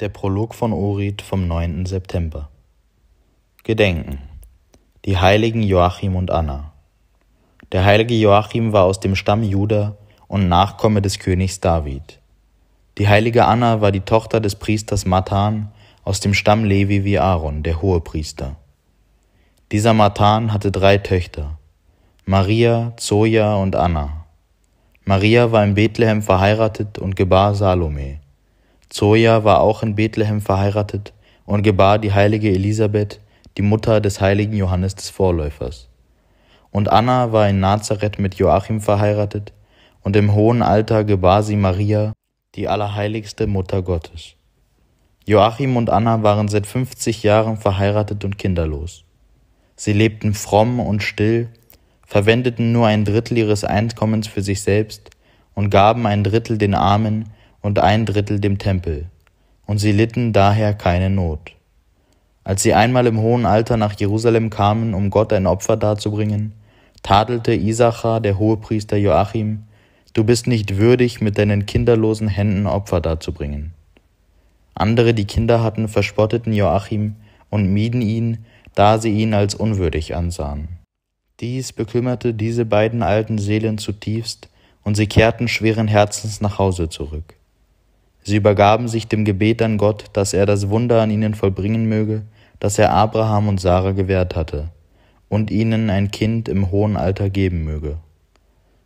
Der Prolog von Ohrid vom 9. September. Gedenken. Die Heiligen Joachim und Anna. Der heilige Joachim war aus dem Stamm Juda und Nachkomme des Königs David. Die heilige Anna war die Tochter des Priesters Matan aus dem Stamm Levi wie Aaron, der Hohepriester. Dieser Matan hatte drei Töchter, Maria, Zoja und Anna. Maria war in Bethlehem verheiratet und gebar Salome. Zoja war auch in Bethlehem verheiratet und gebar die heilige Elisabeth, die Mutter des heiligen Johannes des Vorläufers. Und Anna war in Nazareth mit Joachim verheiratet, und im hohen Alter gebar sie Maria, die allerheiligste Mutter Gottes. Joachim und Anna waren seit 50 Jahren verheiratet und kinderlos. Sie lebten fromm und still, verwendeten nur ein Drittel ihres Einkommens für sich selbst und gaben ein Drittel den Armen, und ein Drittel dem Tempel, und sie litten daher keine Not. Als sie einmal im hohen Alter nach Jerusalem kamen, um Gott ein Opfer darzubringen, tadelte Isachar, der Hohepriester Joachim, Du bist nicht würdig, mit deinen kinderlosen Händen Opfer darzubringen. Andere, die Kinder hatten, verspotteten Joachim und mieden ihn, da sie ihn als unwürdig ansahen. Dies bekümmerte diese beiden alten Seelen zutiefst, und sie kehrten schweren Herzens nach Hause zurück. Sie übergaben sich dem Gebet an Gott, dass er das Wunder an ihnen vollbringen möge, das er Abraham und Sarah gewährt hatte, und ihnen ein Kind im hohen Alter geben möge.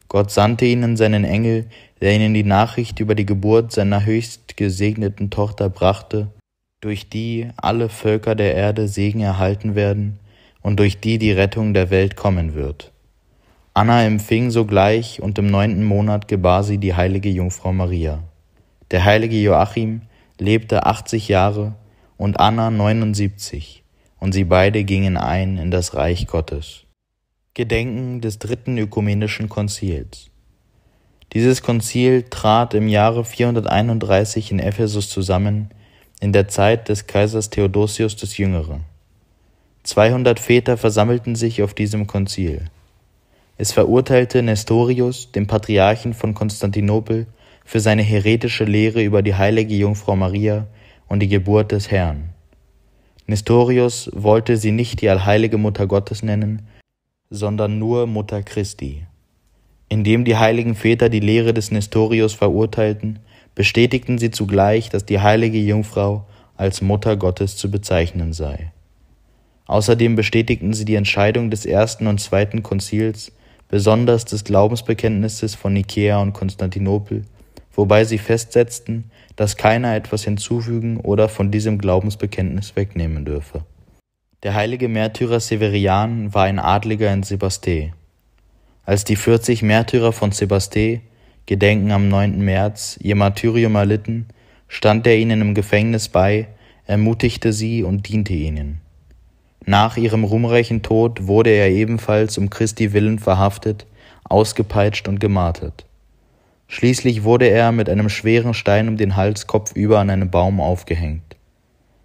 Gott sandte ihnen seinen Engel, der ihnen die Nachricht über die Geburt seiner höchst gesegneten Tochter brachte, durch die alle Völker der Erde Segen erhalten werden und durch die die Rettung der Welt kommen wird. Anna empfing sogleich und im neunten Monat gebar sie die heilige Jungfrau Maria. Der heilige Joachim lebte 80 Jahre und Anna 79, und sie beide gingen ein in das Reich Gottes. Gedenken des dritten ökumenischen Konzils. Dieses Konzil trat im Jahre 431 in Ephesus zusammen, in der Zeit des Kaisers Theodosius des Jüngeren. 200 Väter versammelten sich auf diesem Konzil. Es verurteilte Nestorius, den Patriarchen von Konstantinopel, für seine heretische Lehre über die heilige Jungfrau Maria und die Geburt des Herrn. Nestorius wollte sie nicht die allheilige Mutter Gottes nennen, sondern nur Mutter Christi. Indem die heiligen Väter die Lehre des Nestorius verurteilten, bestätigten sie zugleich, dass die heilige Jungfrau als Mutter Gottes zu bezeichnen sei. Außerdem bestätigten sie die Entscheidung des ersten und zweiten Konzils, besonders des Glaubensbekenntnisses von Nikea und Konstantinopel, wobei sie festsetzten, dass keiner etwas hinzufügen oder von diesem Glaubensbekenntnis wegnehmen dürfe. Der heilige Märtyrer Severian war ein Adliger in Sebaste. Als die 40 Märtyrer von Sebaste, Gedenken am 9. März, ihr Martyrium erlitten, stand er ihnen im Gefängnis bei, ermutigte sie und diente ihnen. Nach ihrem ruhmreichen Tod wurde er ebenfalls um Christi willen verhaftet, ausgepeitscht und gemartert. Schließlich wurde er mit einem schweren Stein um den Hals kopfüber an einem Baum aufgehängt.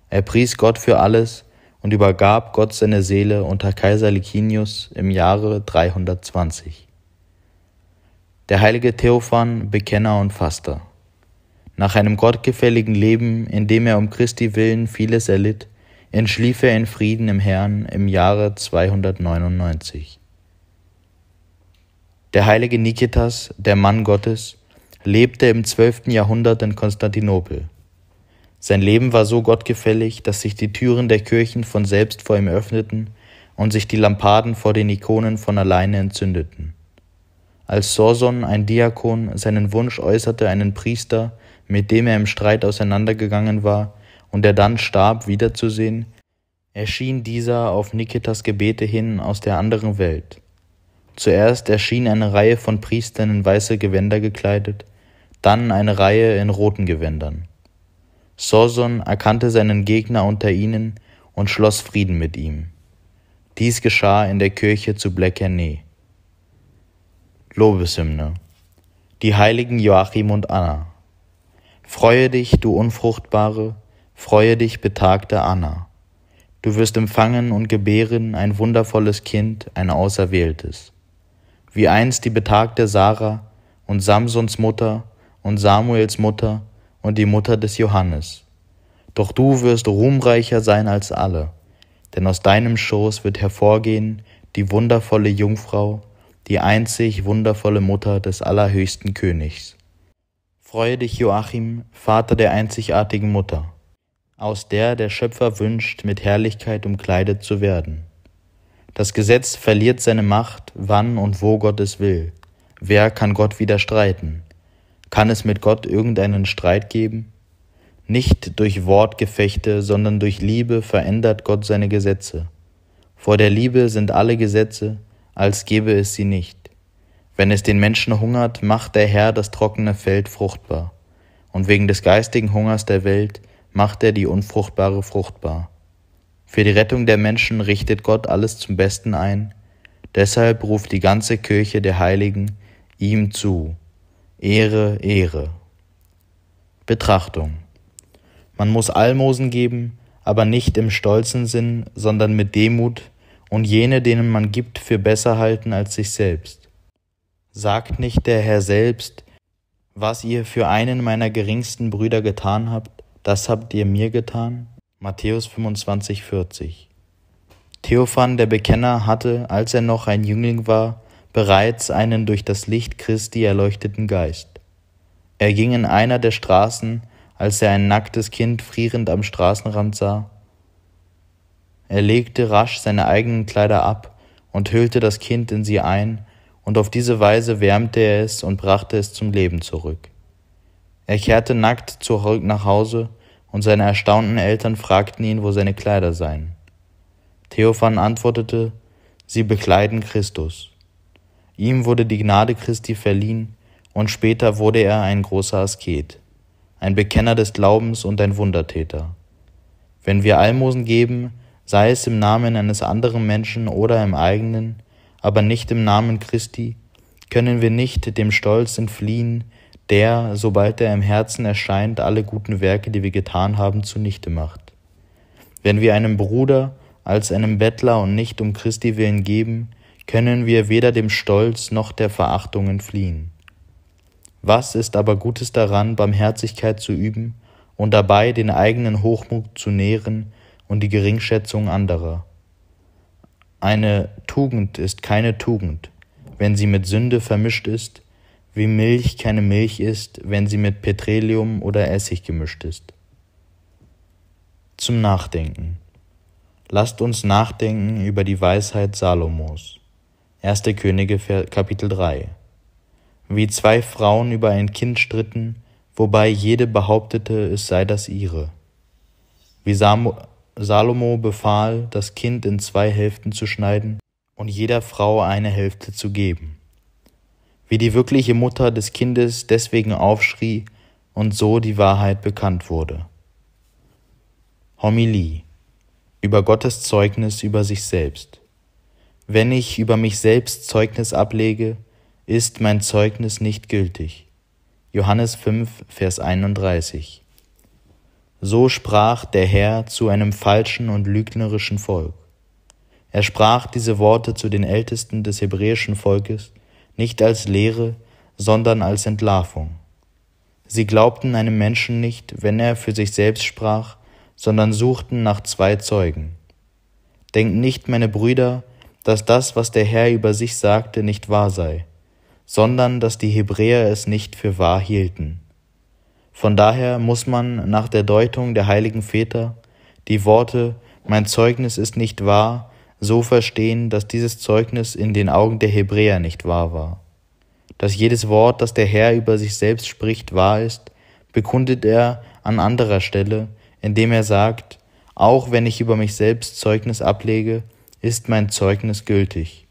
Er pries Gott für alles und übergab Gott seine Seele unter Kaiser Licinius im Jahre 320. Der heilige Theophan, Bekenner und Faster. Nach einem gottgefälligen Leben, in dem er um Christi willen vieles erlitt, entschlief er in Frieden im Herrn im Jahre 299. Der heilige Nikitas, der Mann Gottes, lebte im 12. Jahrhundert in Konstantinopel. Sein Leben war so gottgefällig, dass sich die Türen der Kirchen von selbst vor ihm öffneten und sich die Lampaden vor den Ikonen von alleine entzündeten. Als Sorson, ein Diakon, seinen Wunsch äußerte, einen Priester, mit dem er im Streit auseinandergegangen war und der dann starb, wiederzusehen, erschien dieser auf Nikitas Gebete hin aus der anderen Welt. Zuerst erschien eine Reihe von Priestern in weiße Gewänder gekleidet, dann eine Reihe in roten Gewändern. Sorson erkannte seinen Gegner unter ihnen und schloss Frieden mit ihm. Dies geschah in der Kirche zu Bleckerney. Lobeshymne Die Heiligen Joachim und Anna Freue dich, du Unfruchtbare, freue dich, betagte Anna. Du wirst empfangen und gebären ein wundervolles Kind, ein Auserwähltes wie einst die betagte Sarah und Samsons Mutter und Samuels Mutter und die Mutter des Johannes. Doch du wirst ruhmreicher sein als alle, denn aus deinem Schoß wird hervorgehen die wundervolle Jungfrau, die einzig wundervolle Mutter des allerhöchsten Königs. Freue dich, Joachim, Vater der einzigartigen Mutter, aus der der Schöpfer wünscht, mit Herrlichkeit umkleidet zu werden. Das Gesetz verliert seine Macht, wann und wo Gott es will. Wer kann Gott widerstreiten? Kann es mit Gott irgendeinen Streit geben? Nicht durch Wortgefechte, sondern durch Liebe verändert Gott seine Gesetze. Vor der Liebe sind alle Gesetze, als gäbe es sie nicht. Wenn es den Menschen hungert, macht der Herr das trockene Feld fruchtbar. Und wegen des geistigen Hungers der Welt macht er die Unfruchtbare fruchtbar. Für die Rettung der Menschen richtet Gott alles zum Besten ein. Deshalb ruft die ganze Kirche der Heiligen ihm zu. Ehre, Ehre. Betrachtung. Man muss Almosen geben, aber nicht im stolzen Sinn, sondern mit Demut und jene, denen man gibt, für besser halten als sich selbst. Sagt nicht der Herr selbst, was ihr für einen meiner geringsten Brüder getan habt, das habt ihr mir getan? Matthäus 25, 40. Theophan der Bekenner hatte, als er noch ein Jüngling war, bereits einen durch das Licht Christi erleuchteten Geist. Er ging in einer der Straßen, als er ein nacktes Kind frierend am Straßenrand sah. Er legte rasch seine eigenen Kleider ab und hüllte das Kind in sie ein, und auf diese Weise wärmte er es und brachte es zum Leben zurück. Er kehrte nackt zurück nach Hause und seine erstaunten Eltern fragten ihn, wo seine Kleider seien. Theophan antwortete, sie bekleiden Christus. Ihm wurde die Gnade Christi verliehen, und später wurde er ein großer Asket, ein Bekenner des Glaubens und ein Wundertäter. Wenn wir Almosen geben, sei es im Namen eines anderen Menschen oder im eigenen, aber nicht im Namen Christi, können wir nicht dem Stolz entfliehen, der, sobald er im Herzen erscheint, alle guten Werke, die wir getan haben, zunichte macht. Wenn wir einem Bruder als einem Bettler und nicht um Christi willen geben, können wir weder dem Stolz noch der Verachtung entfliehen. Was ist aber Gutes daran, Barmherzigkeit zu üben und dabei den eigenen Hochmut zu nähren und die Geringschätzung anderer? Eine Tugend ist keine Tugend, wenn sie mit Sünde vermischt ist wie Milch keine Milch ist, wenn sie mit Petroleum oder Essig gemischt ist. Zum Nachdenken. Lasst uns nachdenken über die Weisheit Salomos. 1. Könige Kapitel 3. Wie zwei Frauen über ein Kind stritten, wobei jede behauptete, es sei das ihre. Wie Samo Salomo befahl, das Kind in zwei Hälften zu schneiden und jeder Frau eine Hälfte zu geben wie die wirkliche Mutter des Kindes deswegen aufschrie und so die Wahrheit bekannt wurde. Homilie über Gottes Zeugnis über sich selbst. Wenn ich über mich selbst Zeugnis ablege, ist mein Zeugnis nicht gültig. Johannes 5, Vers 31. So sprach der Herr zu einem falschen und lügnerischen Volk. Er sprach diese Worte zu den Ältesten des hebräischen Volkes, nicht als Lehre, sondern als Entlarvung. Sie glaubten einem Menschen nicht, wenn er für sich selbst sprach, sondern suchten nach zwei Zeugen. Denkt nicht, meine Brüder, dass das, was der Herr über sich sagte, nicht wahr sei, sondern dass die Hebräer es nicht für wahr hielten. Von daher muss man nach der Deutung der heiligen Väter die Worte Mein Zeugnis ist nicht wahr so verstehen, dass dieses Zeugnis in den Augen der Hebräer nicht wahr war. Dass jedes Wort, das der Herr über sich selbst spricht, wahr ist, bekundet er an anderer Stelle, indem er sagt, auch wenn ich über mich selbst Zeugnis ablege, ist mein Zeugnis gültig.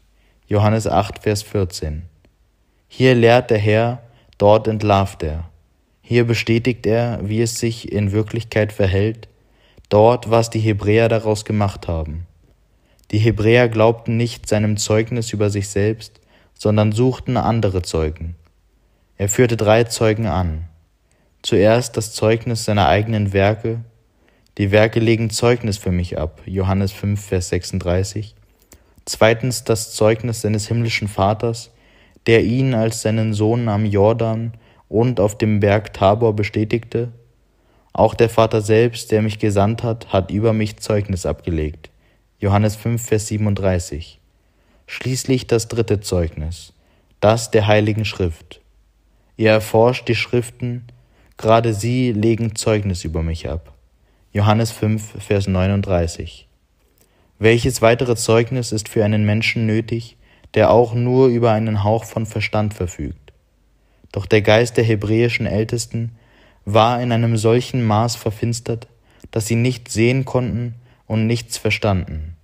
Johannes 8, Vers 14. Hier lehrt der Herr, dort entlarvt er. Hier bestätigt er, wie es sich in Wirklichkeit verhält, dort, was die Hebräer daraus gemacht haben. Die Hebräer glaubten nicht seinem Zeugnis über sich selbst, sondern suchten andere Zeugen. Er führte drei Zeugen an. Zuerst das Zeugnis seiner eigenen Werke. Die Werke legen Zeugnis für mich ab. Johannes 5, Vers 36. Zweitens das Zeugnis seines himmlischen Vaters, der ihn als seinen Sohn am Jordan und auf dem Berg Tabor bestätigte. Auch der Vater selbst, der mich gesandt hat, hat über mich Zeugnis abgelegt. Johannes 5, Vers 37. Schließlich das dritte Zeugnis, das der Heiligen Schrift. Ihr erforscht die Schriften, gerade sie legen Zeugnis über mich ab. Johannes 5, Vers 39. Welches weitere Zeugnis ist für einen Menschen nötig, der auch nur über einen Hauch von Verstand verfügt? Doch der Geist der hebräischen Ältesten war in einem solchen Maß verfinstert, dass sie nicht sehen konnten, und nichts verstanden.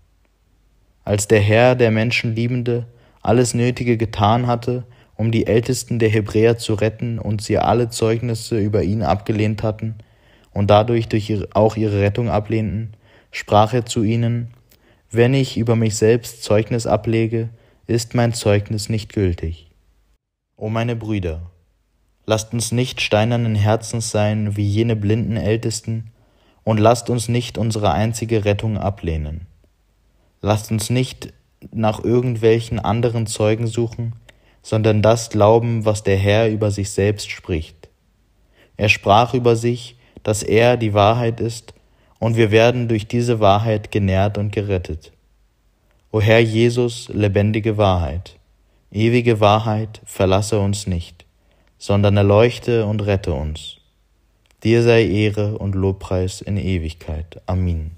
Als der Herr, der Menschenliebende, alles Nötige getan hatte, um die Ältesten der Hebräer zu retten und sie alle Zeugnisse über ihn abgelehnt hatten und dadurch durch auch ihre Rettung ablehnten, sprach er zu ihnen, Wenn ich über mich selbst Zeugnis ablege, ist mein Zeugnis nicht gültig. O meine Brüder, lasst uns nicht steinernen Herzens sein wie jene blinden Ältesten, und lasst uns nicht unsere einzige Rettung ablehnen. Lasst uns nicht nach irgendwelchen anderen Zeugen suchen, sondern das glauben, was der Herr über sich selbst spricht. Er sprach über sich, dass er die Wahrheit ist, und wir werden durch diese Wahrheit genährt und gerettet. O Herr Jesus, lebendige Wahrheit, ewige Wahrheit, verlasse uns nicht, sondern erleuchte und rette uns. Dir sei Ehre und Lobpreis in Ewigkeit. Amin.